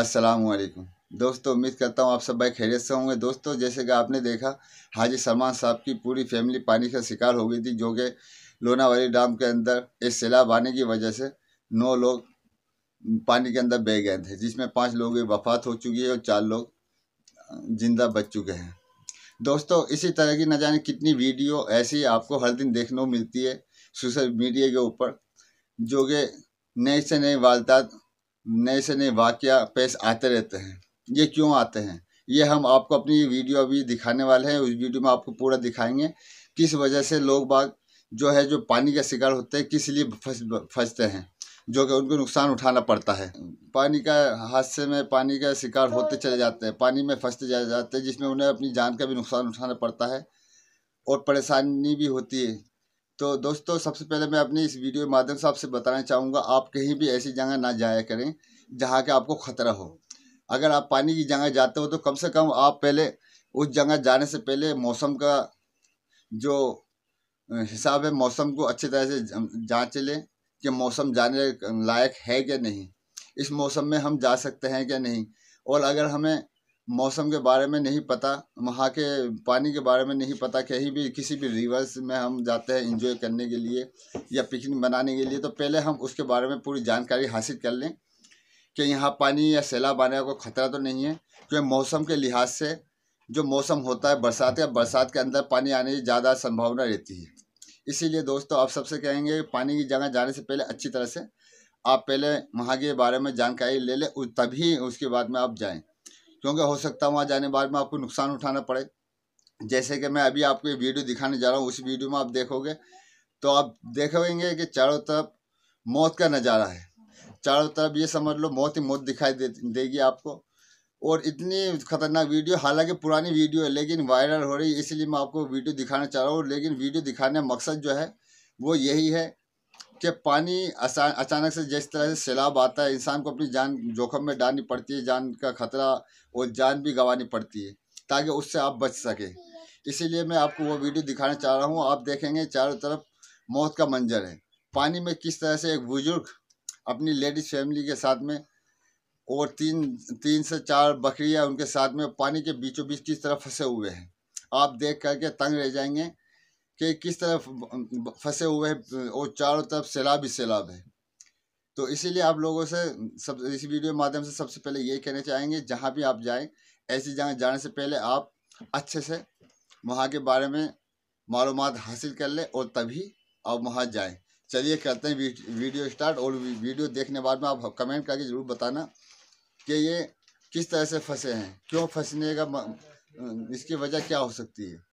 असलकुम दोस्तों उम्मीद करता हूँ आप सब भाई खैरियत से होंगे दोस्तों जैसे कि आपने देखा हाजी सलमान साहब की पूरी फैमिली पानी का शिकार हो गई थी जो कि लोनावाली डैम के अंदर एक सैलाब आने की वजह से नौ लोग पानी के अंदर बह गए थे जिसमें पाँच लोगों की वफात हो चुकी है और चार लोग जिंदा बच चुके हैं दोस्तों इसी तरह की न जाने कितनी वीडियो ऐसी आपको हर दिन देखने को मिलती है सोशल मीडिया के ऊपर जो कि नए से नई वारदात नए से नए वाक्य पेश आते रहते हैं ये क्यों आते हैं ये हम आपको अपनी वीडियो अभी दिखाने वाले हैं उस वीडियो में आपको पूरा दिखाएंगे किस वजह से लोग बाग जो है जो पानी का शिकार होते हैं किस लिए फंस फंसते हैं जो कि उनको नुकसान उठाना पड़ता है पानी का हादसे में पानी का शिकार होते चले जाते हैं पानी में फंसते चले जाते हैं जिसमें उन्हें अपनी जान का भी नुकसान उठाना पड़ता है और परेशानी भी होती है तो दोस्तों सबसे पहले मैं अपनी इस वीडियो के माध्यम से आपसे बताना चाहूँगा आप कहीं भी ऐसी जगह ना जाया करें जहाँ के आपको ख़तरा हो अगर आप पानी की जगह जाते हो तो कम से कम आप पहले उस जगह जाने से पहले मौसम का जो हिसाब है मौसम को अच्छी तरह से जांच लें कि मौसम जाने लायक है क्या नहीं इस मौसम में हम जा सकते हैं क्या नहीं और अगर हमें मौसम के बारे में नहीं पता वहाँ के पानी के बारे में नहीं पता कहीं भी किसी भी रिवर्स में हम जाते हैं इंजॉय करने के लिए या पिकनिक बनाने के लिए तो पहले हम उसके बारे में पूरी जानकारी हासिल कर लें कि यहाँ पानी या सैलाब आने का खतरा तो नहीं है क्योंकि मौसम के लिहाज से जो मौसम होता है बरसात या बरसात के अंदर पानी आने की ज़्यादा संभावना रहती है इसीलिए दोस्तों आप सबसे कहेंगे पानी की जगह जाने से पहले अच्छी तरह से आप पहले वहाँ के बारे में जानकारी ले लें तभी उसके बाद में आप जाएँ क्योंकि हो सकता है वहाँ जाने बाद में आपको नुकसान उठाना पड़े जैसे कि मैं अभी आपको ये वीडियो दिखाने जा रहा हूँ उस वीडियो में आप देखोगे तो आप देखोगे कि चारों तरफ मौत का नज़ारा है चारों तरफ ये समझ लो मौत ही मौत दिखाई दे, देगी आपको और इतनी खतरनाक वीडियो हालांकि पुरानी वीडियो है लेकिन वायरल हो रही है इसलिए मैं आपको वीडियो दिखाना चाह रहा हूँ लेकिन वीडियो दिखाने का मकसद जो है वो यही है कि पानी अचा अचानक से जिस तरह से सैलाब आता है इंसान को अपनी जान जोखम में डालनी पड़ती है जान का खतरा और जान भी गंवानी पड़ती है ताकि उससे आप बच सके इसीलिए मैं आपको वो वीडियो दिखाना चाह रहा हूँ आप देखेंगे चारों तरफ मौत का मंजर है पानी में किस तरह से एक बुजुर्ग अपनी लेडीज़ फैमिली के साथ में और तीन तीन से चार बकरियाँ उनके साथ में पानी के बीचों बीच किस तरह फंसे हुए हैं आप देख करके तंग रह जाएंगे कि किस तरह फंसे हुए हैं और चारों तरफ सैलाब ही सैलाब है तो इसीलिए आप लोगों से सब इस वीडियो के माध्यम से सबसे पहले ये कहना चाहेंगे जहाँ भी आप जाएं ऐसी जगह जाने से पहले आप अच्छे से वहाँ के बारे में मालूम हासिल कर लें और तभी आप वहाँ जाएँ चलिए करते हैं वीडियो स्टार्ट और वीडियो देखने बाद में आप कमेंट करके ज़रूर बताना कि ये किस तरह से फंसे हैं क्यों फंसने का इसकी वजह क्या हो सकती है